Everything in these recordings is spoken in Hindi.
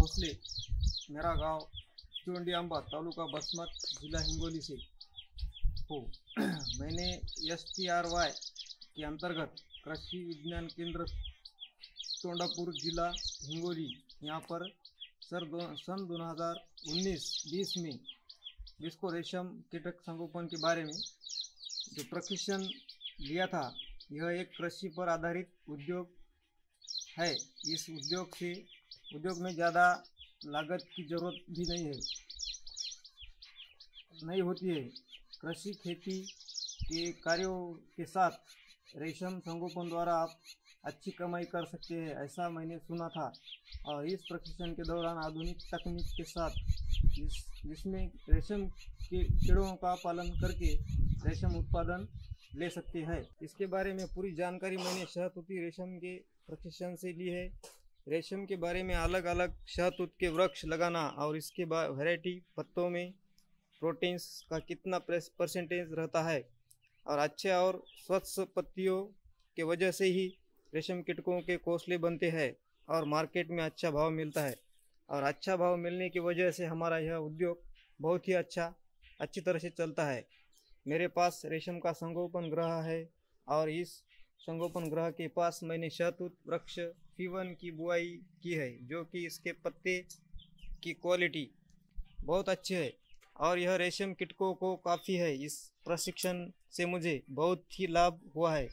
भोसले मेरा गांव चोंडी तालुका बसमत जिला हिंगोली से हो मैंने एस टी आर वाई के अंतर्गत कृषि विज्ञान केंद्र चोंडापुर जिला हिंगोली यहाँ पर सर दो सन 2019-20 में विस्को रेशम कीटक संगोपन के बारे में जो प्रशिक्षण लिया था यह एक कृषि पर आधारित उद्योग है इस उद्योग से उद्योग में ज़्यादा लागत की जरूरत भी नहीं है नहीं होती है कृषि खेती के कार्यों के साथ रेशम संगोपन द्वारा आप अच्छी कमाई कर सकते हैं ऐसा मैंने सुना था और इस प्रशिक्षण के दौरान आधुनिक तकनीक के साथ जिस जिसमें रेशम के कीड़ों का पालन करके रेशम उत्पादन ले सकते हैं इसके बारे में पूरी जानकारी मैंने शहतूती रेशम के प्रशिक्षण से ली है रेशम के बारे में अलग अलग शहतूत के वृक्ष लगाना और इसके वैरायटी पत्तों में प्रोटीन्स का कितना परसेंटेज रहता है और अच्छे और स्वच्छ पत्तियों के वजह से ही रेशम कीटकों के कोसले बनते हैं और मार्केट में अच्छा भाव मिलता है और अच्छा भाव मिलने की वजह से हमारा यह उद्योग बहुत ही अच्छा अच्छी तरह से चलता है मेरे पास रेशम का संगोपन ग्रह है और इस संगोपन ग्रह के पास मैंने शहतूत वृक्ष फीवन की बुआई की है जो कि इसके पत्ते की क्वालिटी बहुत अच्छी है और यह रेशम किटकों को काफ़ी है इस प्रशिक्षण से मुझे बहुत ही लाभ हुआ है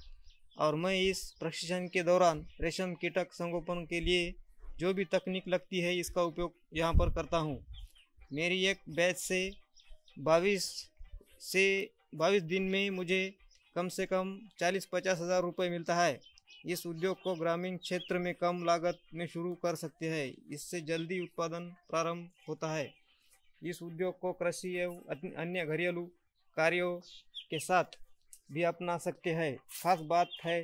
और मैं इस प्रशिक्षण के दौरान रेशम कीटक संगोपन के लिए जो भी तकनीक लगती है इसका उपयोग यहाँ पर करता हूँ मेरी एक बैच से बाईस से बाईस दिन में मुझे कम से कम चालीस पचास हज़ार रुपये मिलता है इस उद्योग को ग्रामीण क्षेत्र में कम लागत में शुरू कर सकते हैं इससे जल्दी उत्पादन प्रारंभ होता है इस उद्योग को कृषि एवं अन्य घरेलू कार्यों के साथ भी अपना सकते हैं खास बात है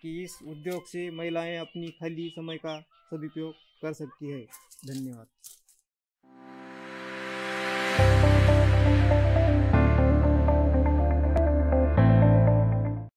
कि इस उद्योग से महिलाएं अपनी खाली समय का सदुपयोग कर सकती है धन्यवाद